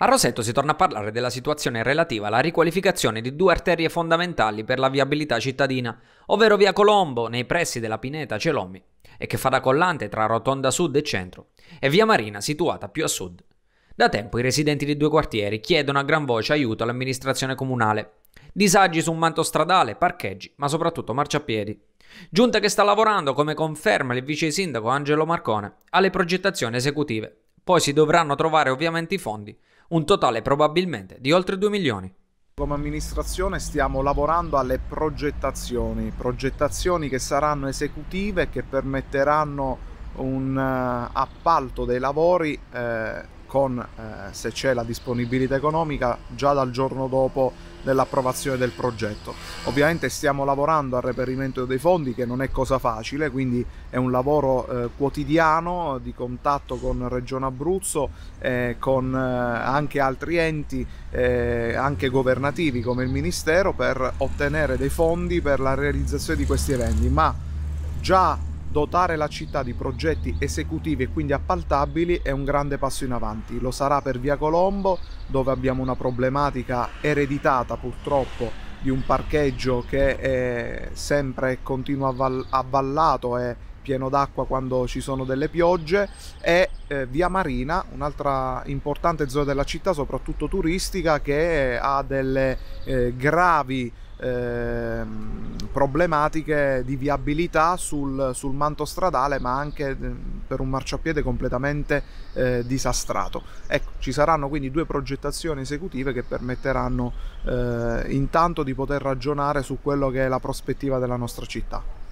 A Roseto si torna a parlare della situazione relativa alla riqualificazione di due arterie fondamentali per la viabilità cittadina, ovvero via Colombo, nei pressi della Pineta Celomi, e che fa da collante tra Rotonda Sud e Centro, e via Marina, situata più a sud. Da tempo i residenti di due quartieri chiedono a gran voce aiuto all'amministrazione comunale. Disagi su un manto stradale, parcheggi, ma soprattutto marciapiedi. Giunta che sta lavorando, come conferma il vice sindaco Angelo Marcone, alle progettazioni esecutive. Poi si dovranno trovare ovviamente i fondi un totale probabilmente di oltre 2 milioni. Come amministrazione stiamo lavorando alle progettazioni, progettazioni che saranno esecutive e che permetteranno un eh, appalto dei lavori eh, con, eh, se c'è la disponibilità economica, già dal giorno dopo dell'approvazione del progetto. Ovviamente stiamo lavorando al reperimento dei fondi che non è cosa facile, quindi è un lavoro eh, quotidiano di contatto con Regione Abruzzo, eh, con eh, anche altri enti, eh, anche governativi come il Ministero, per ottenere dei fondi per la realizzazione di questi eventi. Ma già dotare la città di progetti esecutivi e quindi appaltabili è un grande passo in avanti. Lo sarà per Via Colombo, dove abbiamo una problematica ereditata purtroppo di un parcheggio che è sempre e continua avvallato e pieno d'acqua quando ci sono delle piogge e eh, Via Marina, un'altra importante zona della città, soprattutto turistica, che ha delle eh, gravi eh, problematiche di viabilità sul, sul, manto stradale ma anche eh, per un marciapiede completamente eh, disastrato. Ecco, ci saranno quindi due progettazioni esecutive che permetteranno eh, intanto di poter ragionare su quello che è la prospettiva della nostra città.